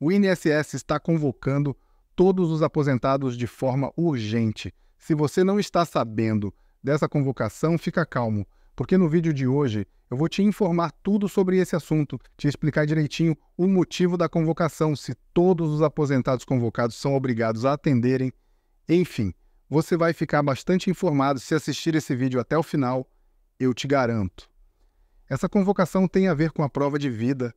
O INSS está convocando todos os aposentados de forma urgente. Se você não está sabendo dessa convocação, fica calmo, porque no vídeo de hoje eu vou te informar tudo sobre esse assunto, te explicar direitinho o motivo da convocação, se todos os aposentados convocados são obrigados a atenderem. Enfim, você vai ficar bastante informado se assistir esse vídeo até o final, eu te garanto. Essa convocação tem a ver com a prova de vida,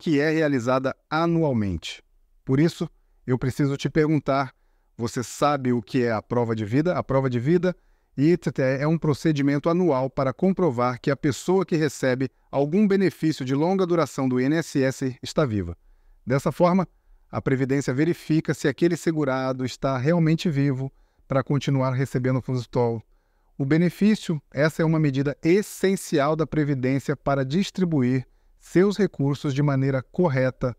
que é realizada anualmente. Por isso, eu preciso te perguntar: você sabe o que é a prova de vida? A prova de vida é um procedimento anual para comprovar que a pessoa que recebe algum benefício de longa duração do INSS está viva. Dessa forma, a Previdência verifica se aquele segurado está realmente vivo para continuar recebendo o Fusitol. O benefício, essa é uma medida essencial da Previdência para distribuir seus recursos de maneira correta.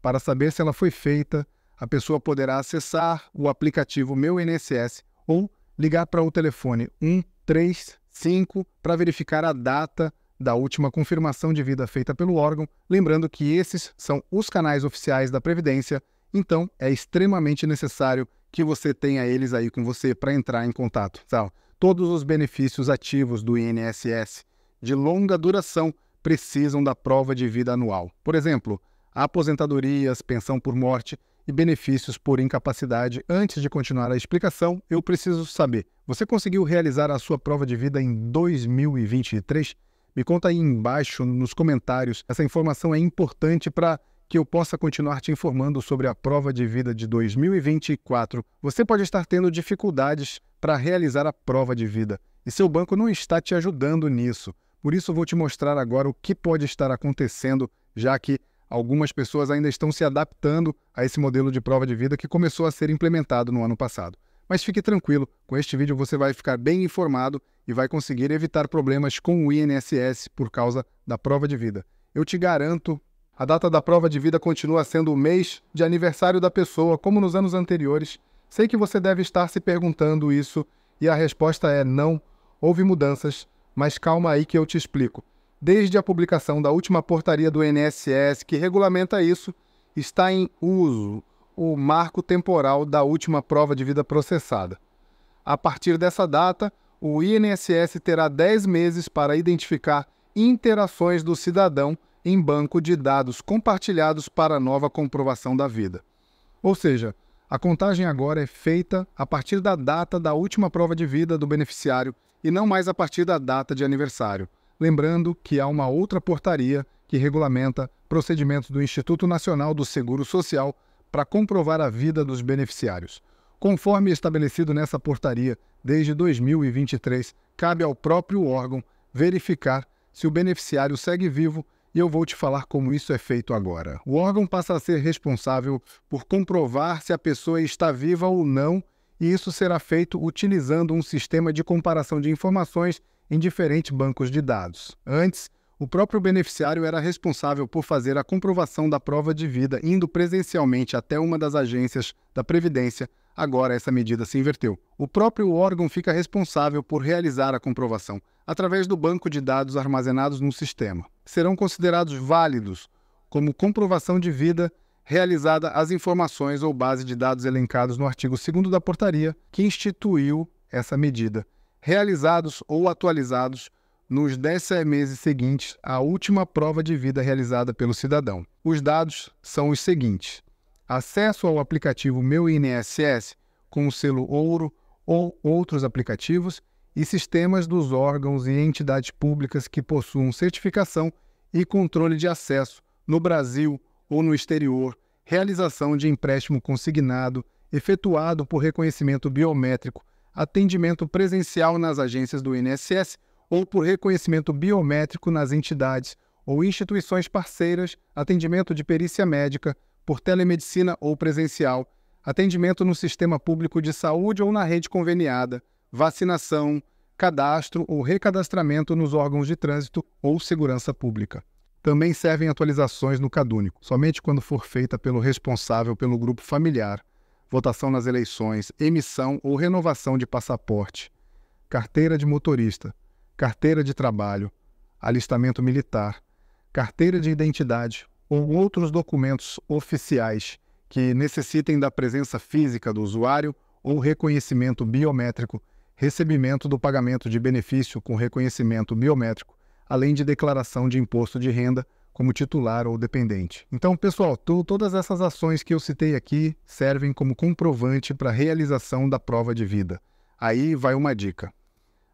Para saber se ela foi feita, a pessoa poderá acessar o aplicativo Meu INSS ou ligar para o telefone 135 para verificar a data da última confirmação de vida feita pelo órgão, lembrando que esses são os canais oficiais da Previdência, então é extremamente necessário que você tenha eles aí com você para entrar em contato. Então, todos os benefícios ativos do INSS de longa duração precisam da prova de vida anual. Por exemplo, aposentadorias, pensão por morte e benefícios por incapacidade. Antes de continuar a explicação, eu preciso saber: você conseguiu realizar a sua prova de vida em 2023? Me conta aí embaixo nos comentários. Essa informação é importante para que eu possa continuar te informando sobre a prova de vida de 2024. Você pode estar tendo dificuldades para realizar a prova de vida e seu banco não está te ajudando nisso. Por isso, eu vou te mostrar agora o que pode estar acontecendo, já que algumas pessoas ainda estão se adaptando a esse modelo de prova de vida que começou a ser implementado no ano passado. Mas fique tranquilo, com este vídeo você vai ficar bem informado e vai conseguir evitar problemas com o INSS por causa da prova de vida. Eu te garanto, a data da prova de vida continua sendo o mês de aniversário da pessoa, como nos anos anteriores. Sei que você deve estar se perguntando isso e a resposta é não. Houve mudanças mas calma aí que eu te explico. Desde a publicação da última portaria do INSS que regulamenta isso, está em uso o marco temporal da última prova de vida processada. A partir dessa data, o INSS terá 10 meses para identificar interações do cidadão em banco de dados compartilhados para nova comprovação da vida. Ou seja, a contagem agora é feita a partir da data da última prova de vida do beneficiário e não mais a partir da data de aniversário. Lembrando que há uma outra portaria que regulamenta procedimentos do Instituto Nacional do Seguro Social para comprovar a vida dos beneficiários. Conforme estabelecido nessa portaria, desde 2023, cabe ao próprio órgão verificar se o beneficiário segue vivo e eu vou te falar como isso é feito agora. O órgão passa a ser responsável por comprovar se a pessoa está viva ou não e isso será feito utilizando um sistema de comparação de informações em diferentes bancos de dados. Antes, o próprio beneficiário era responsável por fazer a comprovação da prova de vida indo presencialmente até uma das agências da Previdência. Agora essa medida se inverteu. O próprio órgão fica responsável por realizar a comprovação através do banco de dados armazenados no sistema. Serão considerados válidos como comprovação de vida realizada as informações ou base de dados elencados no artigo 2 da portaria que instituiu essa medida, realizados ou atualizados nos 10 meses seguintes à última prova de vida realizada pelo cidadão. Os dados são os seguintes: acesso ao aplicativo Meu INSS com o selo Ouro ou outros aplicativos e sistemas dos órgãos e entidades públicas que possuam certificação e controle de acesso no Brasil, ou no exterior, realização de empréstimo consignado, efetuado por reconhecimento biométrico, atendimento presencial nas agências do INSS ou por reconhecimento biométrico nas entidades ou instituições parceiras, atendimento de perícia médica, por telemedicina ou presencial, atendimento no sistema público de saúde ou na rede conveniada, vacinação, cadastro ou recadastramento nos órgãos de trânsito ou segurança pública. Também servem atualizações no cadúnico, somente quando for feita pelo responsável pelo grupo familiar, votação nas eleições, emissão ou renovação de passaporte, carteira de motorista, carteira de trabalho, alistamento militar, carteira de identidade ou outros documentos oficiais que necessitem da presença física do usuário ou reconhecimento biométrico, recebimento do pagamento de benefício com reconhecimento biométrico além de declaração de imposto de renda como titular ou dependente. Então, pessoal, tu, todas essas ações que eu citei aqui servem como comprovante para a realização da prova de vida. Aí vai uma dica.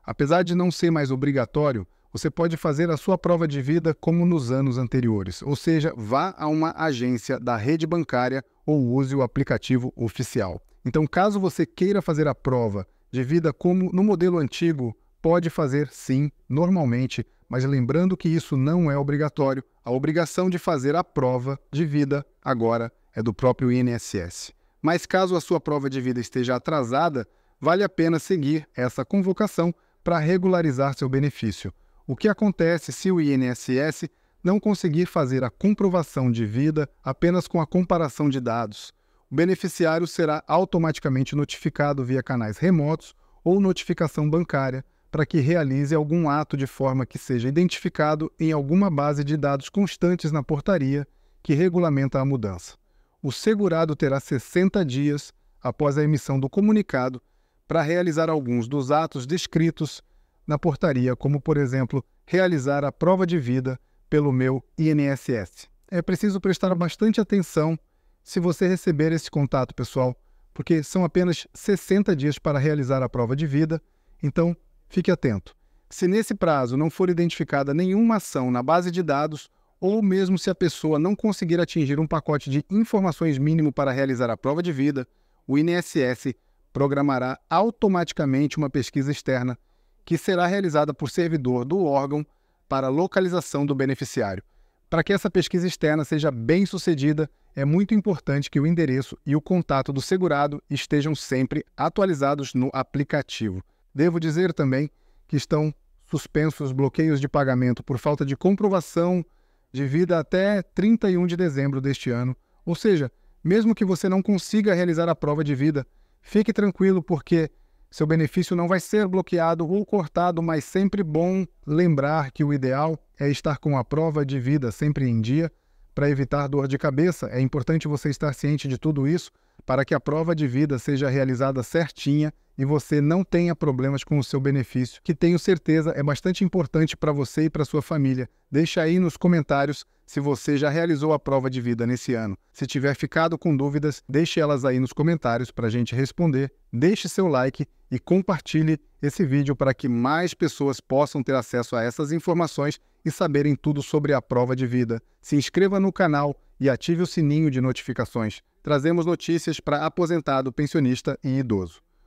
Apesar de não ser mais obrigatório, você pode fazer a sua prova de vida como nos anos anteriores, ou seja, vá a uma agência da rede bancária ou use o aplicativo oficial. Então, caso você queira fazer a prova de vida como no modelo antigo, pode fazer sim, normalmente, mas lembrando que isso não é obrigatório, a obrigação de fazer a prova de vida agora é do próprio INSS. Mas caso a sua prova de vida esteja atrasada, vale a pena seguir essa convocação para regularizar seu benefício. O que acontece se o INSS não conseguir fazer a comprovação de vida apenas com a comparação de dados? O beneficiário será automaticamente notificado via canais remotos ou notificação bancária para que realize algum ato de forma que seja identificado em alguma base de dados constantes na portaria que regulamenta a mudança. O segurado terá 60 dias após a emissão do comunicado para realizar alguns dos atos descritos na portaria, como, por exemplo, realizar a prova de vida pelo meu INSS. É preciso prestar bastante atenção se você receber esse contato pessoal, porque são apenas 60 dias para realizar a prova de vida, então Fique atento. Se nesse prazo não for identificada nenhuma ação na base de dados, ou mesmo se a pessoa não conseguir atingir um pacote de informações mínimo para realizar a prova de vida, o INSS programará automaticamente uma pesquisa externa que será realizada por servidor do órgão para localização do beneficiário. Para que essa pesquisa externa seja bem sucedida, é muito importante que o endereço e o contato do segurado estejam sempre atualizados no aplicativo. Devo dizer também que estão suspensos bloqueios de pagamento por falta de comprovação de vida até 31 de dezembro deste ano. Ou seja, mesmo que você não consiga realizar a prova de vida, fique tranquilo porque seu benefício não vai ser bloqueado ou cortado, mas sempre bom lembrar que o ideal é estar com a prova de vida sempre em dia para evitar dor de cabeça. É importante você estar ciente de tudo isso para que a prova de vida seja realizada certinha e você não tenha problemas com o seu benefício, que tenho certeza é bastante importante para você e para sua família. Deixa aí nos comentários se você já realizou a prova de vida nesse ano. Se tiver ficado com dúvidas, deixe elas aí nos comentários para a gente responder. Deixe seu like e compartilhe esse vídeo para que mais pessoas possam ter acesso a essas informações e saberem tudo sobre a prova de vida. Se inscreva no canal e ative o sininho de notificações. Trazemos notícias para aposentado, pensionista e idoso.